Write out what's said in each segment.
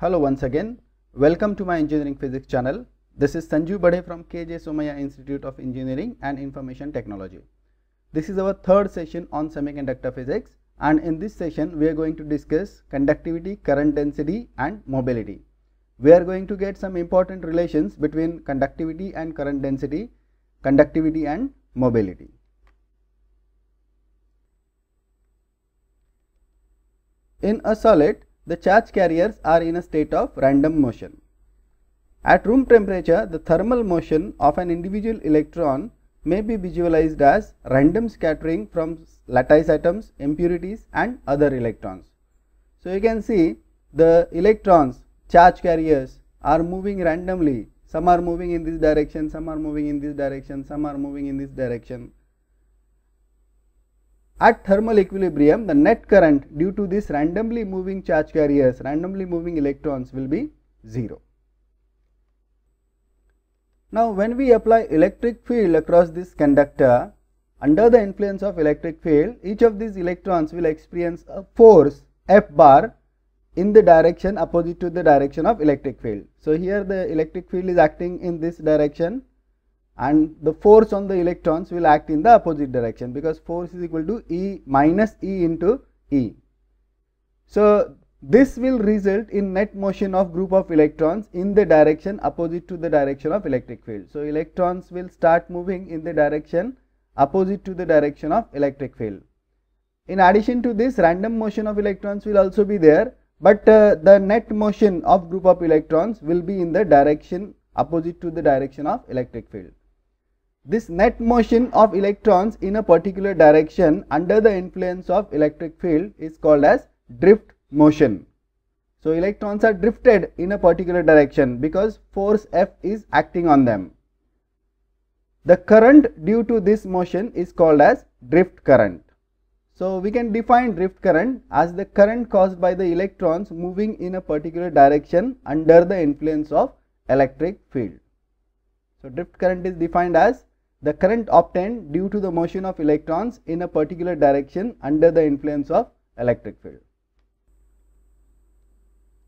Hello once again. Welcome to my engineering physics channel. This is Sanju Bade from KJ Somaya Institute of Engineering and Information Technology. This is our third session on semiconductor physics and in this session we are going to discuss conductivity, current density and mobility. We are going to get some important relations between conductivity and current density, conductivity and mobility. In a solid, the charge carriers are in a state of random motion. At room temperature, the thermal motion of an individual electron may be visualized as random scattering from lattice atoms, impurities and other electrons. So, you can see the electrons, charge carriers are moving randomly. Some are moving in this direction, some are moving in this direction, some are moving in this direction. At thermal equilibrium, the net current due to these randomly moving charge carriers, randomly moving electrons will be 0. Now, when we apply electric field across this conductor, under the influence of electric field, each of these electrons will experience a force F bar in the direction opposite to the direction of electric field. So, here the electric field is acting in this direction and the force on the electrons will act in the opposite direction because force is equal to E minus E into E. So, this will result in net motion of group of electrons in the direction opposite to the direction of electric field. So, electrons will start moving in the direction opposite to the direction of electric field. In addition to this random motion of electrons will also be there, but uh, the net motion of group of electrons will be in the direction opposite to the direction of electric field. This net motion of electrons in a particular direction under the influence of electric field is called as drift motion. So, electrons are drifted in a particular direction because force F is acting on them. The current due to this motion is called as drift current. So, we can define drift current as the current caused by the electrons moving in a particular direction under the influence of electric field. So, drift current is defined as the current obtained due to the motion of electrons in a particular direction under the influence of electric field.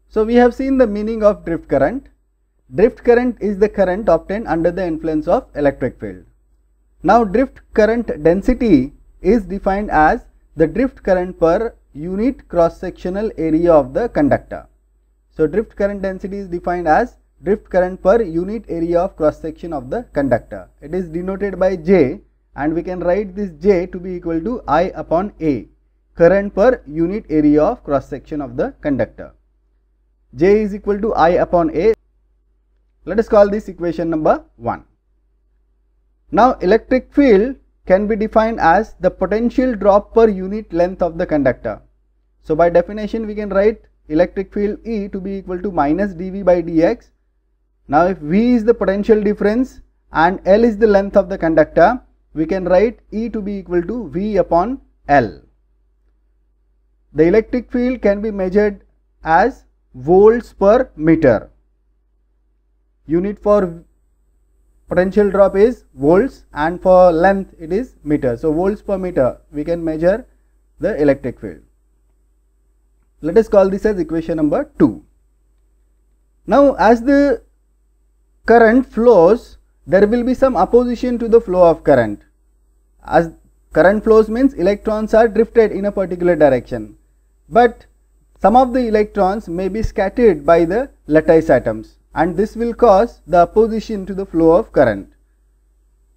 So, we have seen the meaning of drift current. Drift current is the current obtained under the influence of electric field. Now, drift current density is defined as the drift current per unit cross sectional area of the conductor. So, drift current density is defined as drift current per unit area of cross section of the conductor. It is denoted by J and we can write this J to be equal to I upon A current per unit area of cross section of the conductor. J is equal to I upon A. Let us call this equation number 1. Now electric field can be defined as the potential drop per unit length of the conductor. So by definition we can write electric field E to be equal to minus dV by dx now if V is the potential difference and L is the length of the conductor, we can write E to be equal to V upon L. The electric field can be measured as volts per meter. Unit for potential drop is volts and for length it is meter. So, volts per meter we can measure the electric field. Let us call this as equation number 2. Now, as the current flows, there will be some opposition to the flow of current. As current flows means electrons are drifted in a particular direction. But some of the electrons may be scattered by the lattice atoms and this will cause the opposition to the flow of current.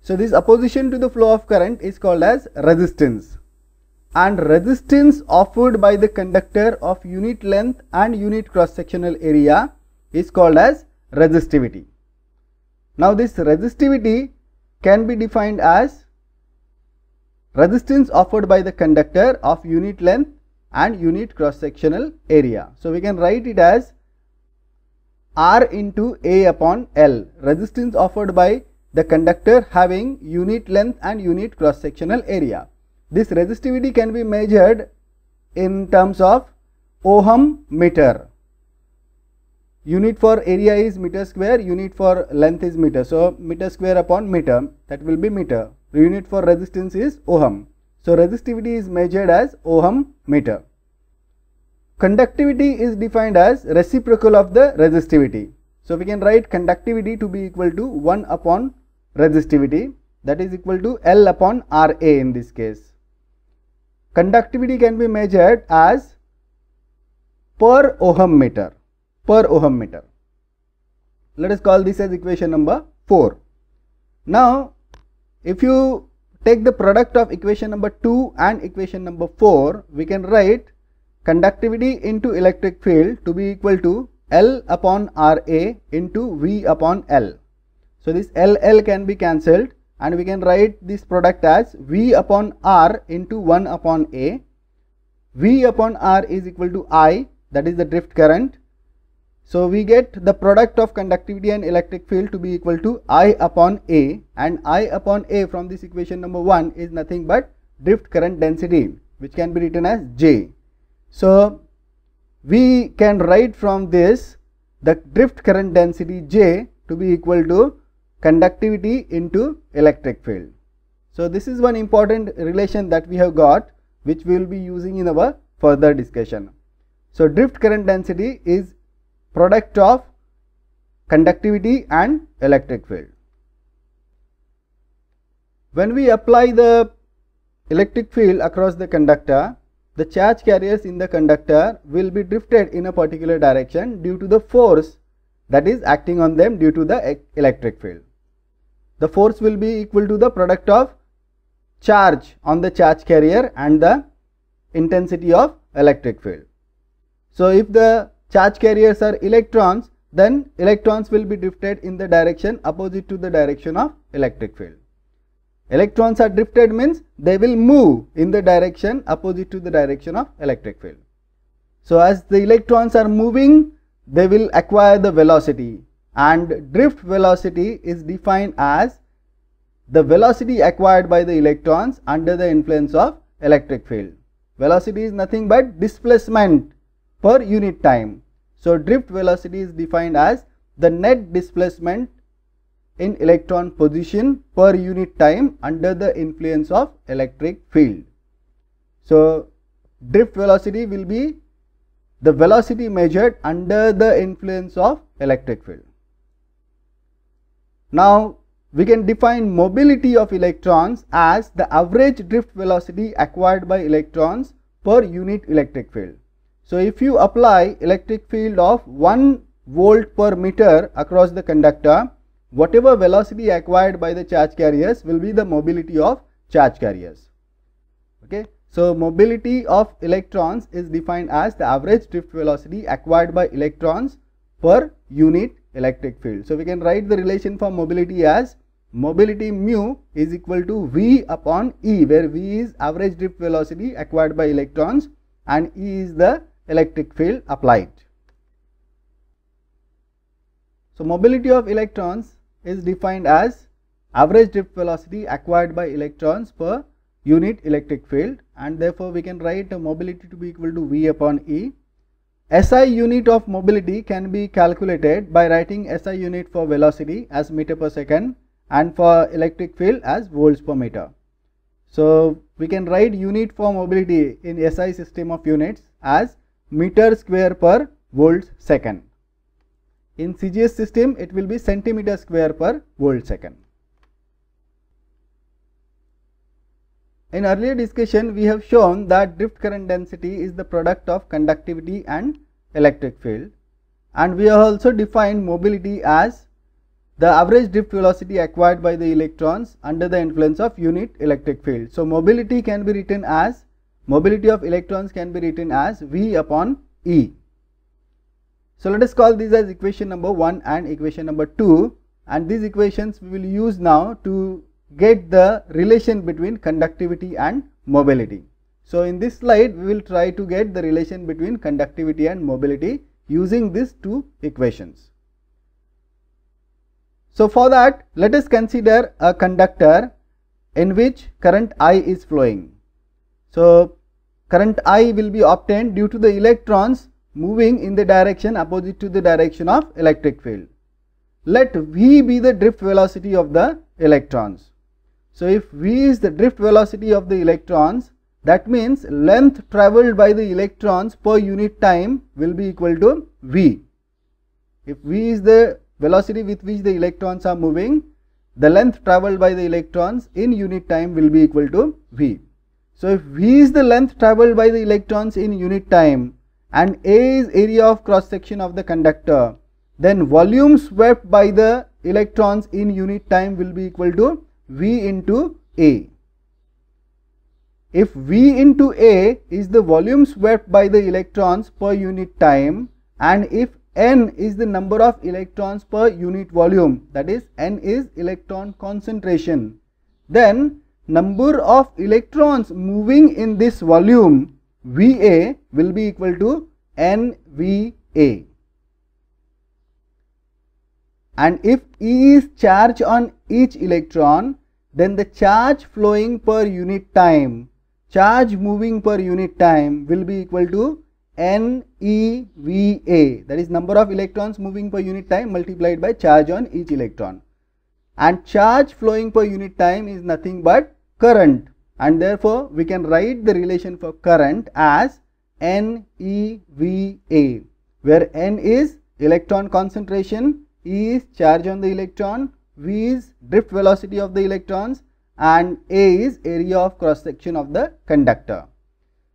So, this opposition to the flow of current is called as resistance and resistance offered by the conductor of unit length and unit cross sectional area is called as resistivity. Now this resistivity can be defined as resistance offered by the conductor of unit length and unit cross sectional area. So we can write it as R into A upon L resistance offered by the conductor having unit length and unit cross sectional area. This resistivity can be measured in terms of ohm meter unit for area is meter square unit for length is meter so meter square upon meter that will be meter unit for resistance is ohm so resistivity is measured as ohm meter conductivity is defined as reciprocal of the resistivity so we can write conductivity to be equal to 1 upon resistivity that is equal to L upon Ra in this case. Conductivity can be measured as per ohm meter per ohm meter. Let us call this as equation number 4. Now, if you take the product of equation number 2 and equation number 4, we can write conductivity into electric field to be equal to L upon Ra into V upon L. So, this LL can be cancelled and we can write this product as V upon R into 1 upon A. V upon R is equal to I that is the drift current so we get the product of conductivity and electric field to be equal to I upon A and I upon A from this equation number 1 is nothing but drift current density which can be written as J. So we can write from this the drift current density J to be equal to conductivity into electric field. So this is one important relation that we have got which we will be using in our further discussion. So drift current density is product of conductivity and electric field. When we apply the electric field across the conductor, the charge carriers in the conductor will be drifted in a particular direction due to the force that is acting on them due to the electric field. The force will be equal to the product of charge on the charge carrier and the intensity of electric field. So, if the charge carriers are electrons, then electrons will be drifted in the direction opposite to the direction of electric field. Electrons are drifted means they will move in the direction opposite to the direction of electric field. So, as the electrons are moving, they will acquire the velocity and drift velocity is defined as the velocity acquired by the electrons under the influence of electric field. Velocity is nothing but displacement per unit time. So, drift velocity is defined as the net displacement in electron position per unit time under the influence of electric field. So, drift velocity will be the velocity measured under the influence of electric field. Now, we can define mobility of electrons as the average drift velocity acquired by electrons per unit electric field. So, if you apply electric field of 1 volt per meter across the conductor, whatever velocity acquired by the charge carriers will be the mobility of charge carriers. Okay. So, mobility of electrons is defined as the average drift velocity acquired by electrons per unit electric field. So, we can write the relation for mobility as mobility mu is equal to V upon E where V is average drift velocity acquired by electrons and E is the electric field applied. So, mobility of electrons is defined as average drift velocity acquired by electrons per unit electric field and therefore, we can write mobility to be equal to V upon E. SI unit of mobility can be calculated by writing SI unit for velocity as meter per second and for electric field as volts per meter. So, we can write unit for mobility in SI system of units as meter square per volt second. In CGS system, it will be centimeter square per volt second. In earlier discussion, we have shown that drift current density is the product of conductivity and electric field. And we have also defined mobility as the average drift velocity acquired by the electrons under the influence of unit electric field. So, mobility can be written as Mobility of electrons can be written as V upon E. So let us call these as equation number 1 and equation number 2 and these equations we will use now to get the relation between conductivity and mobility. So in this slide we will try to get the relation between conductivity and mobility using these two equations. So for that let us consider a conductor in which current I is flowing. So current I will be obtained due to the electrons moving in the direction opposite to the direction of electric field. Let V be the drift velocity of the electrons. So, if V is the drift velocity of the electrons, that means length travelled by the electrons per unit time will be equal to V. If V is the velocity with which the electrons are moving, the length travelled by the electrons in unit time will be equal to V. So if V is the length traveled by the electrons in unit time and A is area of cross section of the conductor, then volume swept by the electrons in unit time will be equal to V into A. If V into A is the volume swept by the electrons per unit time and if N is the number of electrons per unit volume that is N is electron concentration, then number of electrons moving in this volume VA will be equal to NVA. And if E is charge on each electron, then the charge flowing per unit time, charge moving per unit time will be equal to NEVA that is number of electrons moving per unit time multiplied by charge on each electron and charge flowing per unit time is nothing but current and therefore we can write the relation for current as NEVA where N is electron concentration, E is charge on the electron, V is drift velocity of the electrons and A is area of cross section of the conductor.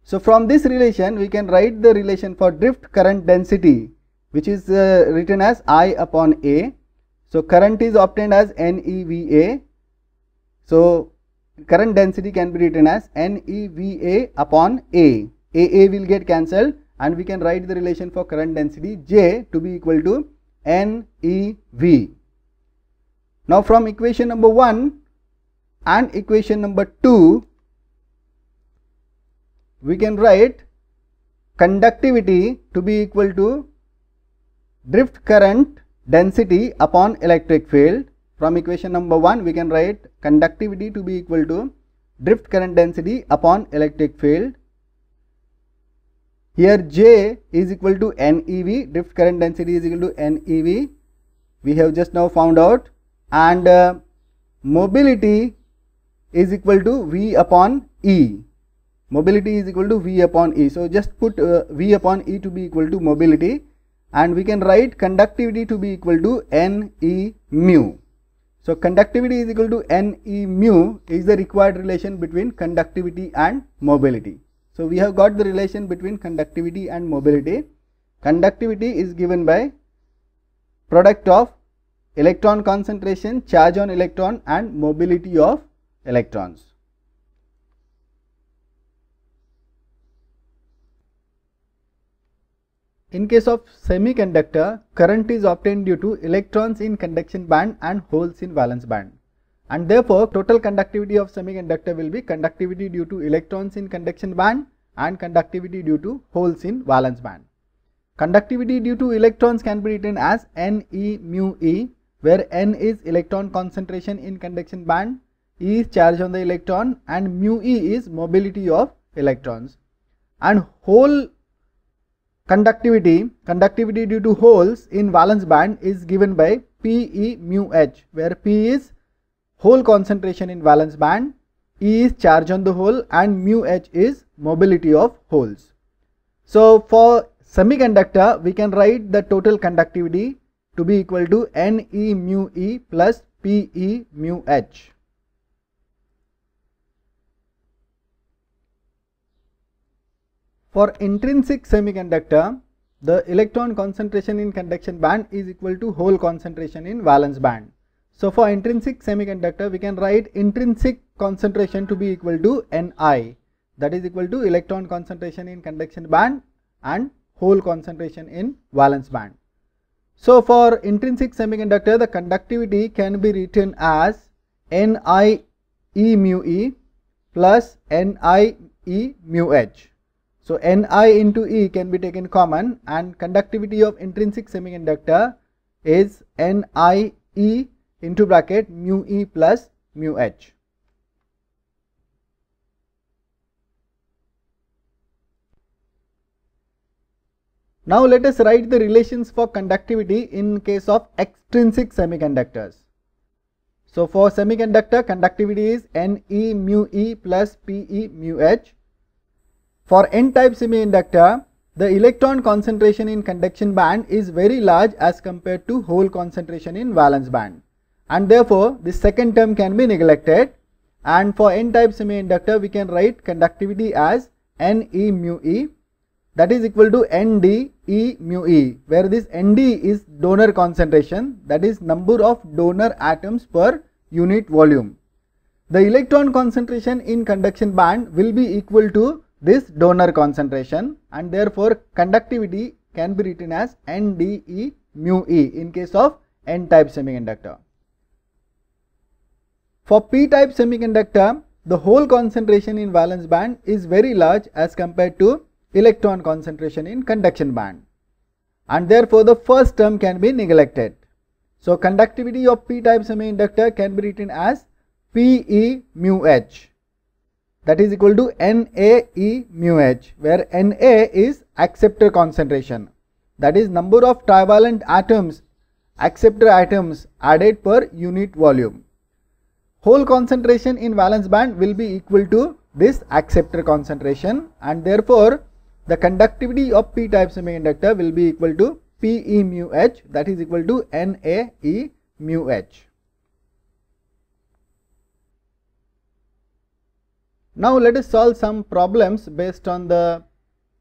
So, from this relation we can write the relation for drift current density which is uh, written as I upon A. So, current is obtained as NEVA. So, current density can be written as NEVA upon A. AA will get cancelled and we can write the relation for current density J to be equal to NEV. Now from equation number 1 and equation number 2, we can write conductivity to be equal to drift current density upon electric field from equation number 1, we can write conductivity to be equal to drift current density upon electric field. Here J is equal to NEV, drift current density is equal to NEV. We have just now found out and uh, mobility is equal to V upon E. Mobility is equal to V upon E. So, just put uh, V upon E to be equal to mobility and we can write conductivity to be equal to N E mu. So conductivity is equal to Ne mu is the required relation between conductivity and mobility. So we have got the relation between conductivity and mobility. Conductivity is given by product of electron concentration, charge on electron and mobility of electrons. In case of semiconductor, current is obtained due to electrons in conduction band and holes in valence band. And therefore, total conductivity of semiconductor will be conductivity due to electrons in conduction band and conductivity due to holes in valence band. Conductivity due to electrons can be written as Ne mu E, where N is electron concentration in conduction band, E is charge on the electron and mu E is mobility of electrons. And hole Conductivity, conductivity due to holes in valence band is given by PE mu H, where P is hole concentration in valence band, E is charge on the hole and mu H is mobility of holes. So for semiconductor, we can write the total conductivity to be equal to Ne mu E plus PE mu H. For intrinsic semiconductor, the electron concentration in conduction band is equal to hole concentration in valence band. So for intrinsic semiconductor, we can write intrinsic concentration to be equal to Ni that is equal to electron concentration in conduction band and hole concentration in valence band. So for intrinsic semiconductor, the conductivity can be written as Ni e mu e plus Ni e mu h so Ni into E can be taken common and conductivity of intrinsic semiconductor is Nie into bracket mu E plus mu H. Now let us write the relations for conductivity in case of extrinsic semiconductors. So for semiconductor conductivity is Ne mu E plus Pe mu H for n-type semiconductor, the electron concentration in conduction band is very large as compared to hole concentration in valence band and therefore the second term can be neglected and for n-type semiconductor we can write conductivity as Ne mu E that is equal to n d e mu E where this ND is donor concentration that is number of donor atoms per unit volume. The electron concentration in conduction band will be equal to this donor concentration and therefore conductivity can be written as NDE mu E in case of N type semiconductor. For P type semiconductor, the whole concentration in valence band is very large as compared to electron concentration in conduction band and therefore the first term can be neglected. So, conductivity of p-type semiconductor can be written as PE mu H that is equal to NAE mu H where Na is acceptor concentration that is number of trivalent atoms acceptor atoms added per unit volume. Whole concentration in valence band will be equal to this acceptor concentration and therefore the conductivity of p-type semiconductor will be equal to PE mu H that is equal to NAE mu H. Now, let us solve some problems based on the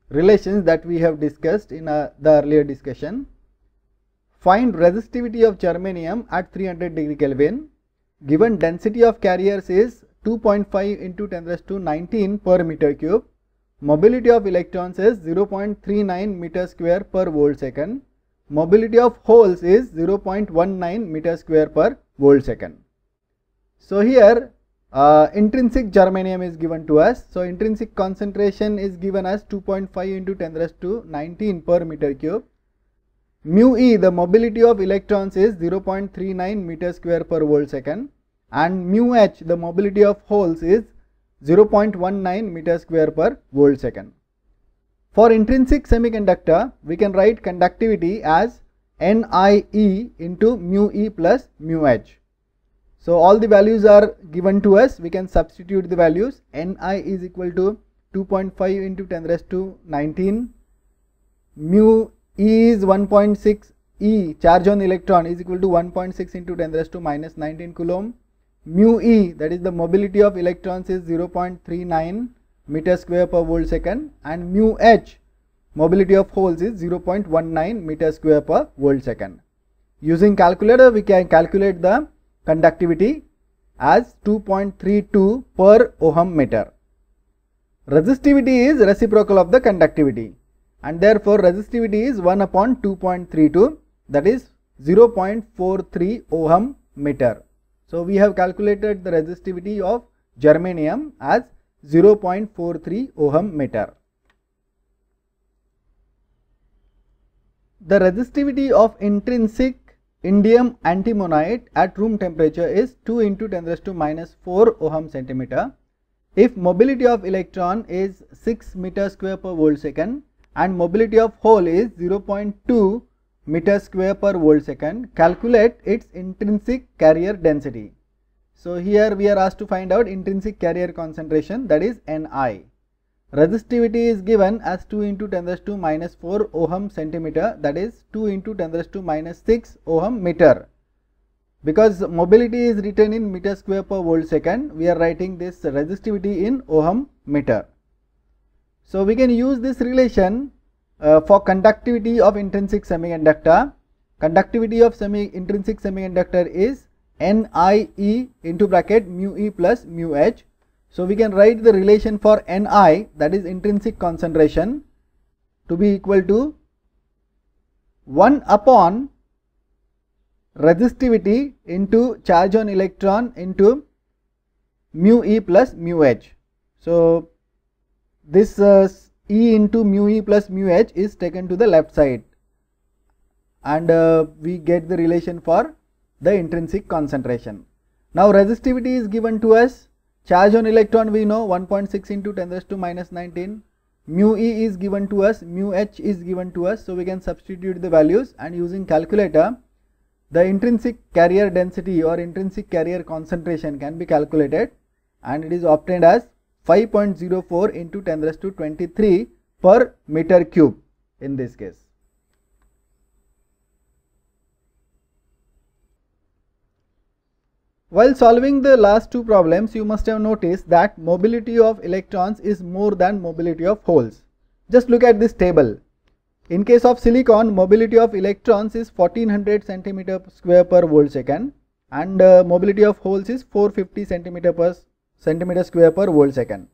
relations that we have discussed in uh, the earlier discussion. Find resistivity of germanium at 300 degree Kelvin given density of carriers is 2.5 into 10 raised to 19 per meter cube. Mobility of electrons is 0.39 meter square per volt second. Mobility of holes is 0.19 meter square per volt second. So, here uh, intrinsic germanium is given to us. So, intrinsic concentration is given as 2.5 into 10 raised to 19 per meter cube. Mu e, the mobility of electrons is 0.39 meter square per volt second and mu h, the mobility of holes is 0.19 meter square per volt second. For intrinsic semiconductor, we can write conductivity as Nie into mu e plus mu h. So all the values are given to us. We can substitute the values. Ni is equal to 2.5 into 10 raised to 19. Mu e is 1.6 e charge on electron is equal to 1.6 into 10 raised to minus 19 coulomb. Mu e that is the mobility of electrons is 0.39 meter square per volt second and mu h mobility of holes is 0.19 meter square per volt second. Using calculator we can calculate the conductivity as 2.32 per ohm meter. Resistivity is reciprocal of the conductivity and therefore resistivity is 1 upon 2.32 that is 0.43 ohm meter. So we have calculated the resistivity of germanium as 0.43 ohm meter. The resistivity of intrinsic Indium antimonide at room temperature is 2 into 10 raised to minus 4 Ohm centimeter. If mobility of electron is 6 meter square per volt second and mobility of hole is 0.2 meter square per volt second, calculate its intrinsic carrier density. So, here we are asked to find out intrinsic carrier concentration that is Ni. Resistivity is given as 2 into 10 raised to minus 4 ohm centimeter that is 2 into 10 raised to minus 6 ohm meter. Because mobility is written in meter square per volt second, we are writing this resistivity in ohm meter. So, we can use this relation uh, for conductivity of intrinsic semiconductor. Conductivity of semi intrinsic semiconductor is NIE into bracket mu E plus mu H so we can write the relation for Ni that is intrinsic concentration to be equal to 1 upon resistivity into charge on electron into mu e plus mu h. So this uh, e into mu e plus mu h is taken to the left side and uh, we get the relation for the intrinsic concentration. Now resistivity is given to us Charge on electron we know 1.6 into 10 raised to minus 19. Mu e is given to us, mu h is given to us. So we can substitute the values and using calculator, the intrinsic carrier density or intrinsic carrier concentration can be calculated and it is obtained as 5.04 into 10 raised to 23 per meter cube in this case. While solving the last two problems, you must have noticed that mobility of electrons is more than mobility of holes. Just look at this table. In case of silicon, mobility of electrons is 1400 centimeter square per volt second and uh, mobility of holes is 450 centimeter per centimeter square per volt second.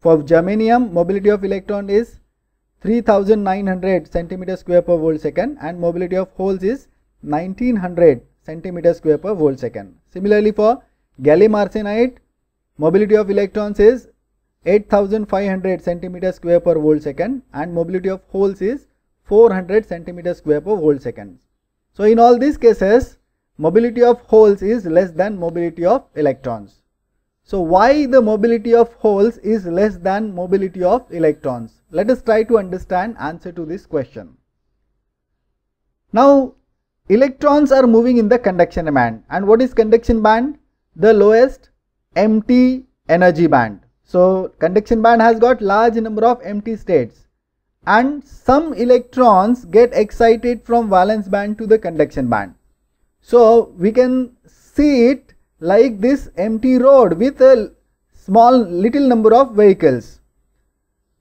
For germanium, mobility of electron is 3900 centimeter square per volt second and mobility of holes is 1900 centimeter square per volt second. Similarly, for gallium arsenide, mobility of electrons is 8500 centimeter square per volt second and mobility of holes is 400 centimeter square per volt second. So, in all these cases, mobility of holes is less than mobility of electrons. So, why the mobility of holes is less than mobility of electrons? Let us try to understand answer to this question. Now, Electrons are moving in the conduction band and what is conduction band? The lowest empty energy band. So conduction band has got large number of empty states and some electrons get excited from valence band to the conduction band. So we can see it like this empty road with a small little number of vehicles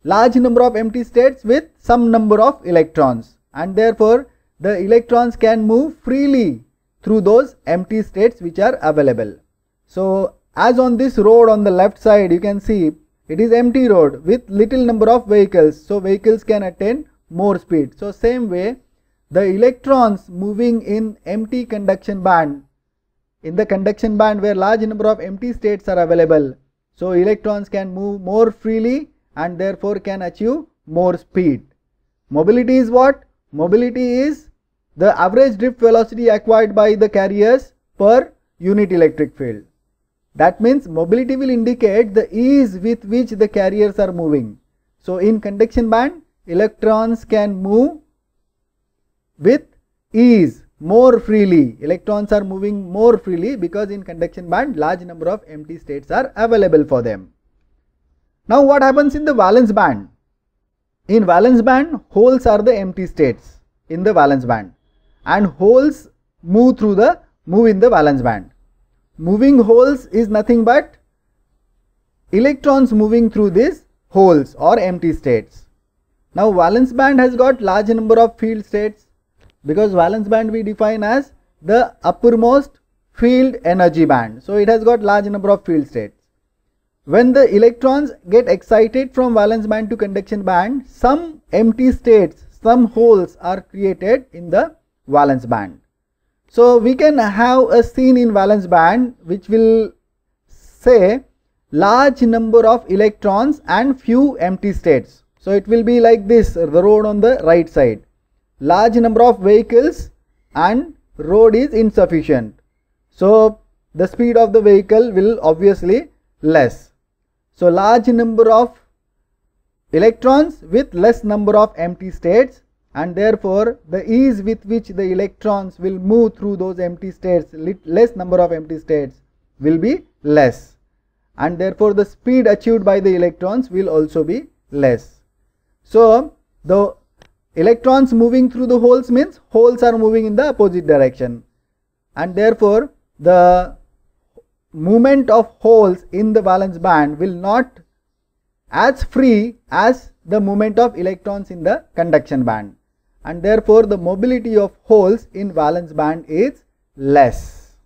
large number of empty states with some number of electrons and therefore the electrons can move freely through those empty states which are available. So, as on this road on the left side you can see it is empty road with little number of vehicles. So, vehicles can attain more speed. So, same way the electrons moving in empty conduction band in the conduction band where large number of empty states are available. So, electrons can move more freely and therefore can achieve more speed. Mobility is what? Mobility is the average drift velocity acquired by the carriers per unit electric field. That means mobility will indicate the ease with which the carriers are moving. So, in conduction band, electrons can move with ease more freely. Electrons are moving more freely because in conduction band, large number of empty states are available for them. Now, what happens in the valence band? In valence band, holes are the empty states in the valence band and holes move through the move in the valence band. Moving holes is nothing but electrons moving through these holes or empty states. Now valence band has got large number of field states because valence band we define as the uppermost field energy band. So it has got large number of field states. When the electrons get excited from valence band to conduction band, some empty states, some holes are created in the valence band. So, we can have a scene in valence band which will say large number of electrons and few empty states. So, it will be like this the road on the right side. Large number of vehicles and road is insufficient. So, the speed of the vehicle will obviously less. So, large number of electrons with less number of empty states and therefore, the ease with which the electrons will move through those empty states, less number of empty states will be less and therefore, the speed achieved by the electrons will also be less. So, the electrons moving through the holes means holes are moving in the opposite direction and therefore, the movement of holes in the valence band will not as free as the movement of electrons in the conduction band and therefore the mobility of holes in valence band is less.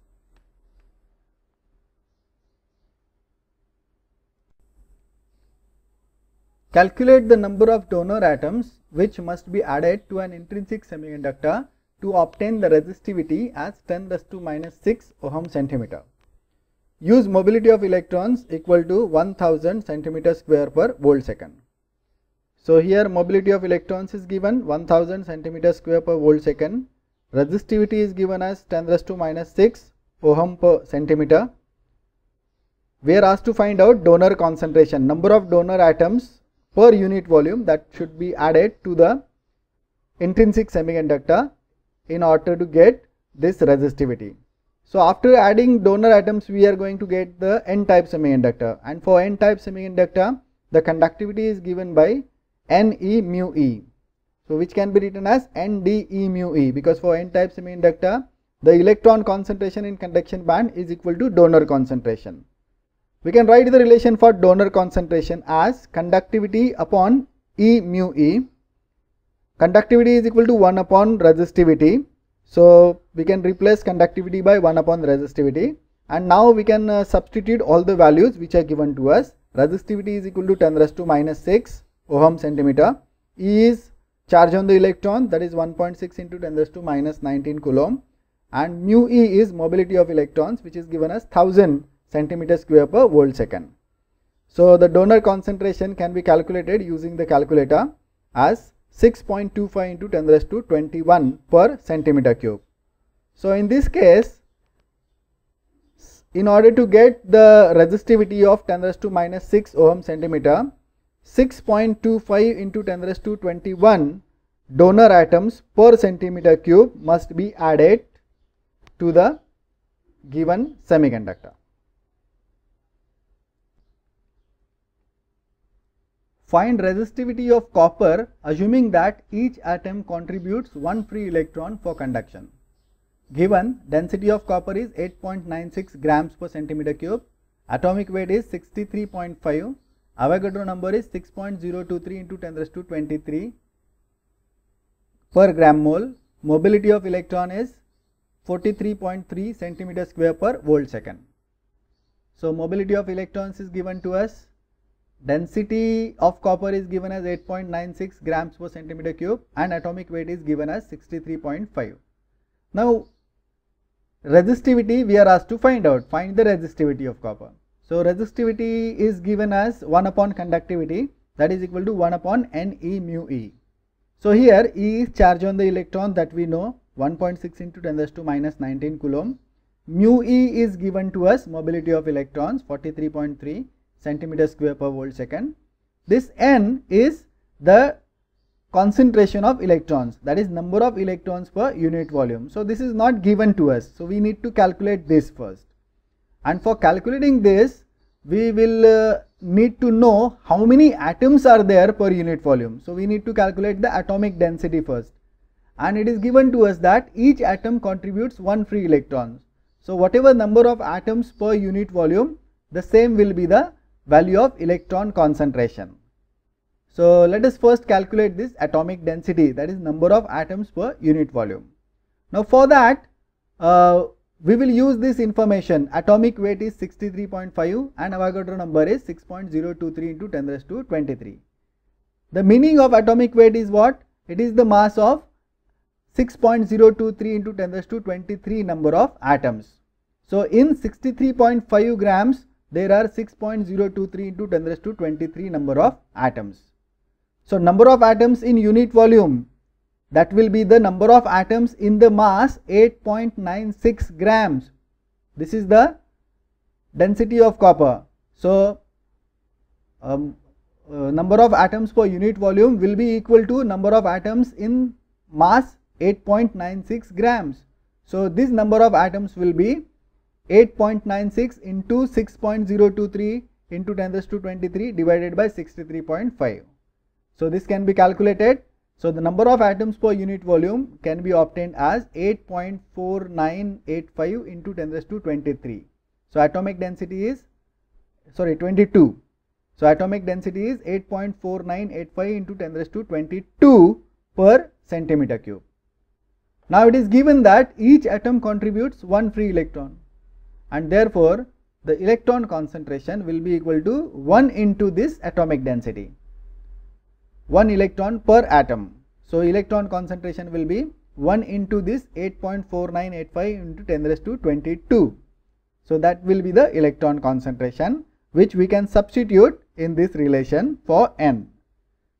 Calculate the number of donor atoms which must be added to an intrinsic semiconductor to obtain the resistivity as 10 to minus 6 ohm centimeter use mobility of electrons equal to 1000 centimeter square per volt second. So here mobility of electrons is given 1000 centimeter square per volt second. Resistivity is given as 10 raised to minus 6 ohm per centimeter. We are asked to find out donor concentration, number of donor atoms per unit volume that should be added to the intrinsic semiconductor in order to get this resistivity. So after adding donor atoms, we are going to get the n-type semiconductor. And for n-type semiconductor, the conductivity is given by Ne mu E. So which can be written as NDE mu E because for n-type semiconductor, the electron concentration in conduction band is equal to donor concentration. We can write the relation for donor concentration as conductivity upon E mu E. Conductivity is equal to 1 upon resistivity so we can replace conductivity by 1 upon resistivity and now we can uh, substitute all the values which are given to us. Resistivity is equal to 10 raised to minus 6 ohm centimeter. E is charge on the electron that is 1.6 into 10 raised to minus 19 coulomb and mu E is mobility of electrons which is given as 1000 centimeter square per volt second. So the donor concentration can be calculated using the calculator as 6.25 into 10 raised to 21 per centimeter cube. So in this case, in order to get the resistivity of 10 raised to minus 6 ohm centimeter, 6.25 into 10 raised to 21 donor atoms per centimeter cube must be added to the given semiconductor. Find resistivity of copper assuming that each atom contributes one free electron for conduction. Given density of copper is 8.96 grams per centimeter cube, atomic weight is 63.5, Avogadro number is 6.023 into 10 raised to 23 per gram mole, mobility of electron is 43.3 centimeter square per volt second. So mobility of electrons is given to us Density of copper is given as 8.96 grams per centimeter cube and atomic weight is given as 63.5. Now, resistivity we are asked to find out, find the resistivity of copper. So, resistivity is given as 1 upon conductivity that is equal to 1 upon n e mu e. So, here E is charge on the electron that we know 1.6 into 10 to minus 19 coulomb. Mu E is given to us mobility of electrons 43.3 centimeter square per volt second. This n is the concentration of electrons that is number of electrons per unit volume. So, this is not given to us. So, we need to calculate this first and for calculating this we will uh, need to know how many atoms are there per unit volume. So, we need to calculate the atomic density first and it is given to us that each atom contributes one free electron. So, whatever number of atoms per unit volume the same will be the value of electron concentration. So let us first calculate this atomic density that is number of atoms per unit volume. Now for that uh, we will use this information atomic weight is 63.5 and Avogadro number is 6.023 into 10 raised to 23. The meaning of atomic weight is what? It is the mass of 6.023 into 10 raised to 23 number of atoms. So in 63.5 grams there are 6.023 into 10 raised to 23 number of atoms. So, number of atoms in unit volume that will be the number of atoms in the mass 8.96 grams. This is the density of copper. So, um, uh, number of atoms per unit volume will be equal to number of atoms in mass 8.96 grams. So, this number of atoms will be 8.96 into 6.023 into 10 raised to 23 divided by 63.5. So this can be calculated. So the number of atoms per unit volume can be obtained as 8.4985 into 10 raised to 23. So atomic density is sorry 22. So atomic density is 8.4985 into 10 raised to 22 per centimeter cube. Now it is given that each atom contributes one free electron and therefore the electron concentration will be equal to 1 into this atomic density 1 electron per atom. So, electron concentration will be 1 into this 8.4985 into 10 raised to 22. So, that will be the electron concentration which we can substitute in this relation for n.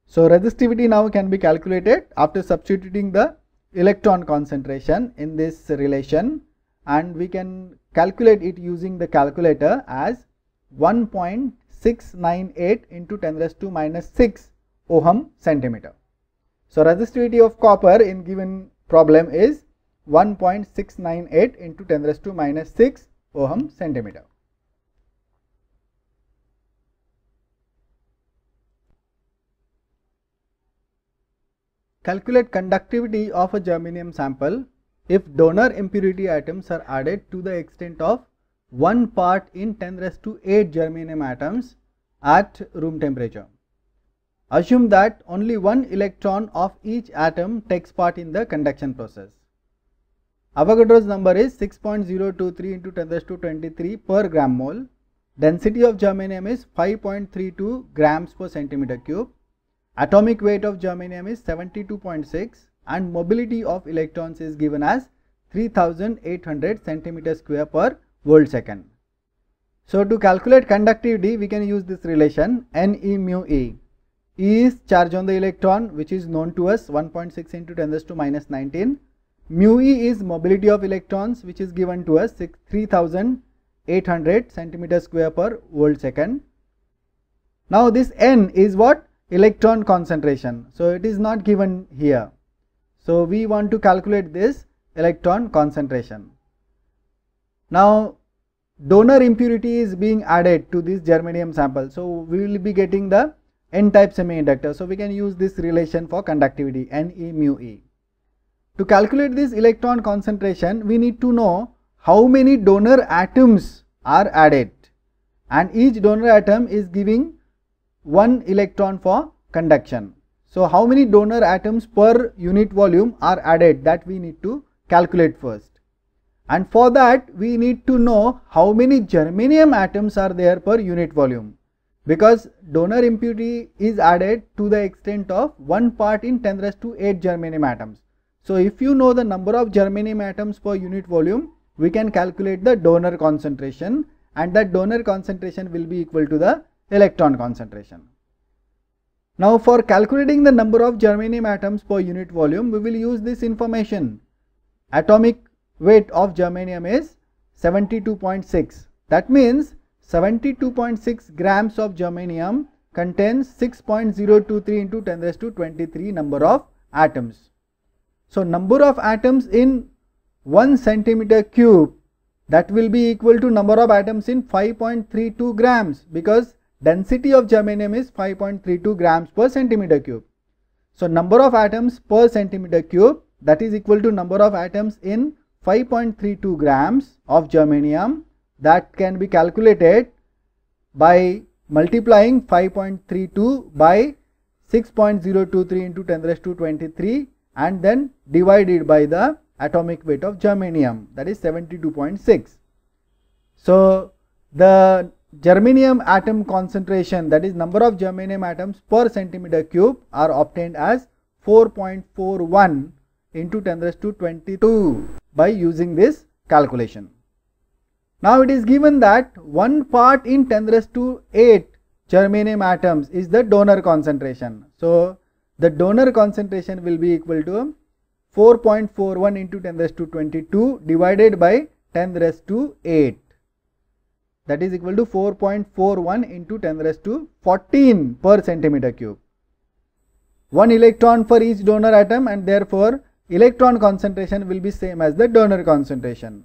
So, resistivity now can be calculated after substituting the electron concentration in this relation and we can calculate it using the calculator as 1.698 into 10 raised to minus 6 ohm centimeter. So resistivity of copper in given problem is 1.698 into 10 raised to minus 6 ohm centimeter. Calculate conductivity of a germanium sample if donor impurity atoms are added to the extent of 1 part in 10 raised to 8 germanium atoms at room temperature. Assume that only one electron of each atom takes part in the conduction process. Avogadro's number is 6.023 into 10 raised to 23 per gram mole. Density of germanium is 5.32 grams per centimeter cube. Atomic weight of germanium is 72.6 and mobility of electrons is given as 3800 centimeter square per volt second. So, to calculate conductivity we can use this relation N E mu E. E is charge on the electron which is known to us 1.6 into 10 to minus 19. Mu E is mobility of electrons which is given to us 3800 centimeter square per volt second. Now, this N is what? Electron concentration. So, it is not given here. So, we want to calculate this electron concentration. Now, donor impurity is being added to this germanium sample. So, we will be getting the n-type semiconductor. So, we can use this relation for conductivity Ne mu E. To calculate this electron concentration, we need to know how many donor atoms are added and each donor atom is giving one electron for conduction. So how many donor atoms per unit volume are added that we need to calculate first. And for that we need to know how many germanium atoms are there per unit volume because donor impurity is added to the extent of 1 part in 10 raised to 8 germanium atoms. So if you know the number of germanium atoms per unit volume we can calculate the donor concentration and that donor concentration will be equal to the electron concentration. Now for calculating the number of germanium atoms per unit volume, we will use this information. Atomic weight of germanium is 72.6. That means 72.6 grams of germanium contains 6.023 into 10 raised to 23 number of atoms. So number of atoms in 1 centimeter cube that will be equal to number of atoms in 5.32 grams because Density of germanium is 5.32 grams per centimeter cube. So, number of atoms per centimeter cube that is equal to number of atoms in 5.32 grams of germanium that can be calculated by multiplying 5.32 by 6.023 into 10 raised to 23 and then divided by the atomic weight of germanium that is 72.6. So, the germanium atom concentration that is number of germanium atoms per centimeter cube are obtained as 4.41 into 10 raised to 22 by using this calculation. Now it is given that one part in 10 raised to 8 germanium atoms is the donor concentration. So the donor concentration will be equal to 4.41 into 10 raised to 22 divided by 10 raised to 8 that is equal to 4.41 into 10 raised to 14 per centimeter cube. One electron for each donor atom and therefore electron concentration will be same as the donor concentration.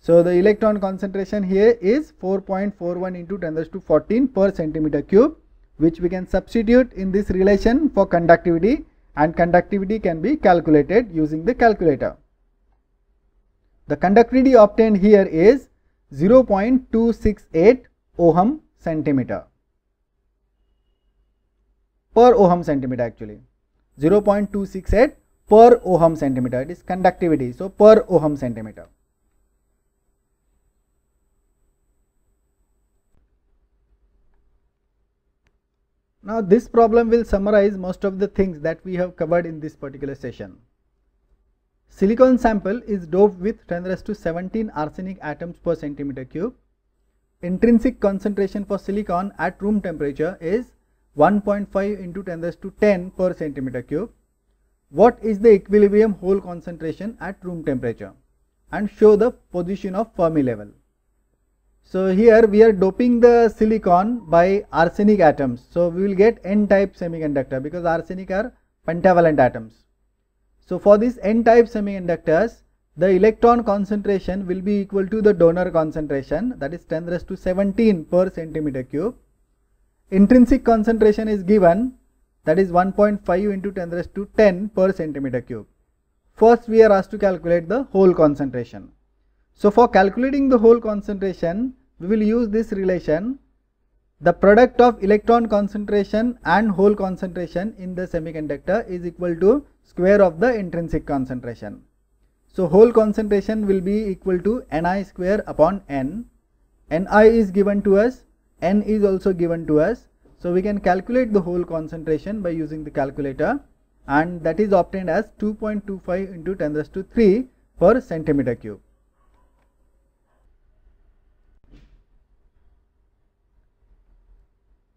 So the electron concentration here is 4.41 into 10 raised to 14 per centimeter cube which we can substitute in this relation for conductivity and conductivity can be calculated using the calculator. The conductivity obtained here is 0.268 ohm centimeter per ohm centimeter actually 0.268 per ohm centimeter it is conductivity so per ohm centimeter now this problem will summarize most of the things that we have covered in this particular session Silicon sample is doped with 10 raised to 17 arsenic atoms per centimeter cube. Intrinsic concentration for silicon at room temperature is 1.5 into 10 raised to 10 per centimeter cube. What is the equilibrium hole concentration at room temperature? And show the position of Fermi level. So here we are doping the silicon by arsenic atoms. So we will get n-type semiconductor because arsenic are pentavalent atoms. So for this n-type semiconductors, the electron concentration will be equal to the donor concentration that is 10 raised to 17 per centimeter cube. Intrinsic concentration is given that is 1.5 into 10 raised to 10 per centimeter cube. First we are asked to calculate the whole concentration. So for calculating the whole concentration, we will use this relation the product of electron concentration and hole concentration in the semiconductor is equal to square of the intrinsic concentration. So whole concentration will be equal to Ni square upon N. Ni is given to us, N is also given to us. So we can calculate the whole concentration by using the calculator and that is obtained as 2.25 into 10 raised to 3 per centimeter cube.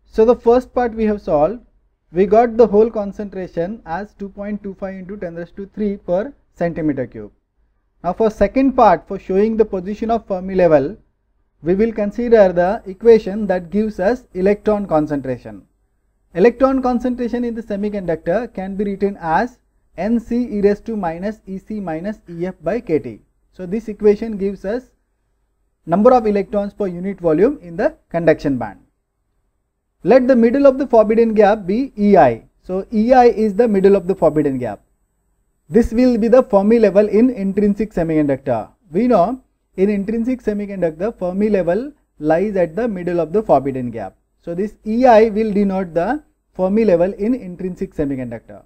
So the first part we have solved we got the whole concentration as 2.25 into 10 raised to 3 per centimeter cube. Now for second part for showing the position of Fermi level, we will consider the equation that gives us electron concentration. Electron concentration in the semiconductor can be written as Nc e raised to minus Ec minus Ef by kT. So this equation gives us number of electrons per unit volume in the conduction band. Let the middle of the forbidden gap be EI. So EI is the middle of the forbidden gap. This will be the Fermi level in intrinsic semiconductor. We know in intrinsic semiconductor Fermi level lies at the middle of the forbidden gap. So this EI will denote the Fermi level in intrinsic semiconductor.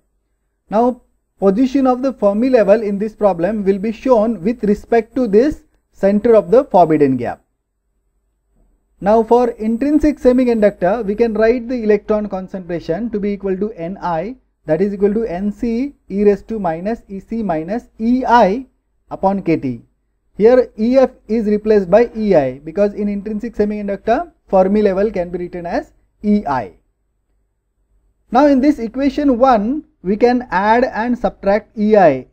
Now position of the Fermi level in this problem will be shown with respect to this center of the forbidden gap. Now for intrinsic semiconductor, we can write the electron concentration to be equal to Ni that is equal to Nc e raised to minus Ec minus Ei upon Kt. Here EF is replaced by EI because in intrinsic semiconductor Fermi level can be written as EI. Now in this equation 1 we can add and subtract EI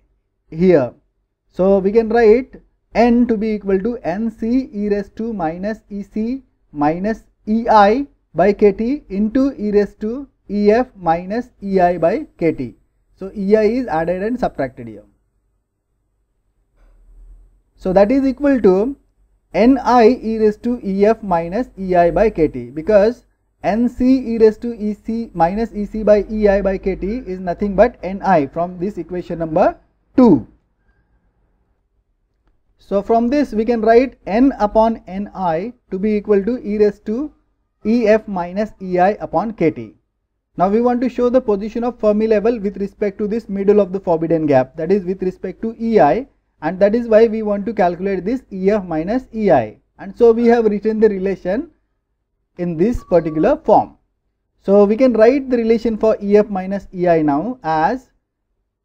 here. So we can write N to be equal to Nc e raised to minus Ec minus ei by kt into e raise to ef minus ei by kt. So, ei is added and subtracted here. So, that is equal to ni e to ef minus ei by kt because nc e to ec minus ec by ei by kt is nothing but ni from this equation number 2. So, from this we can write n upon ni to be equal to e raised to ef minus ei upon kt. Now, we want to show the position of Fermi level with respect to this middle of the forbidden gap that is with respect to ei and that is why we want to calculate this ef minus ei and so we have written the relation in this particular form. So, we can write the relation for ef minus ei now as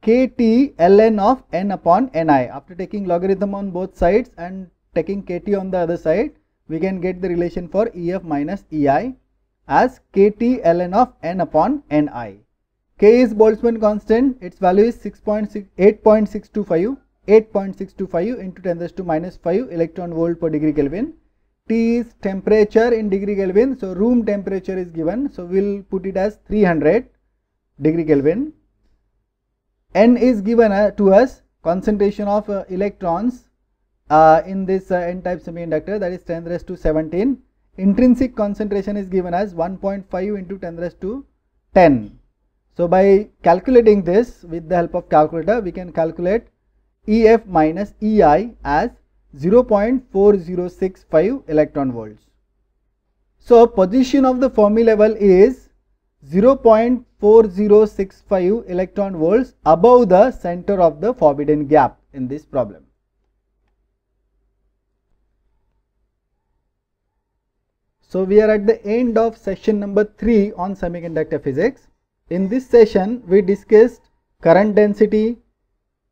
kt ln of n upon ni. After taking logarithm on both sides and taking kt on the other side, we can get the relation for EF minus EI as kt ln of n upon ni. K is Boltzmann constant, its value is 6.6, 8.625, 8.625 into 10 to minus 5 electron volt per degree Kelvin. T is temperature in degree Kelvin, so room temperature is given, so we will put it as 300 degree Kelvin n is given uh, to us concentration of uh, electrons uh, in this uh, n-type semiconductor that is 10 raised to 17 intrinsic concentration is given as 1.5 into 10 raised to 10 so by calculating this with the help of calculator we can calculate ef minus ei as 0.4065 electron volts so position of the fermi level is 0.4065 electron volts above the center of the forbidden gap in this problem. So, we are at the end of session number 3 on semiconductor physics. In this session, we discussed current density,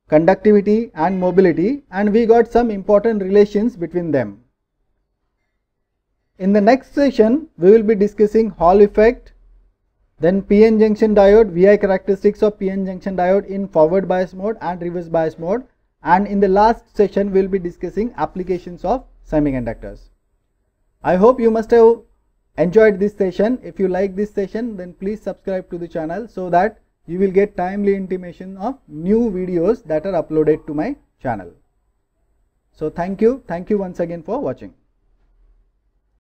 conductivity and mobility and we got some important relations between them. In the next session, we will be discussing Hall effect, then PN junction diode, VI characteristics of PN junction diode in forward bias mode and reverse bias mode. And in the last session, we'll be discussing applications of semiconductors. I hope you must have enjoyed this session. If you like this session, then please subscribe to the channel so that you will get timely intimation of new videos that are uploaded to my channel. So thank you. Thank you once again for watching.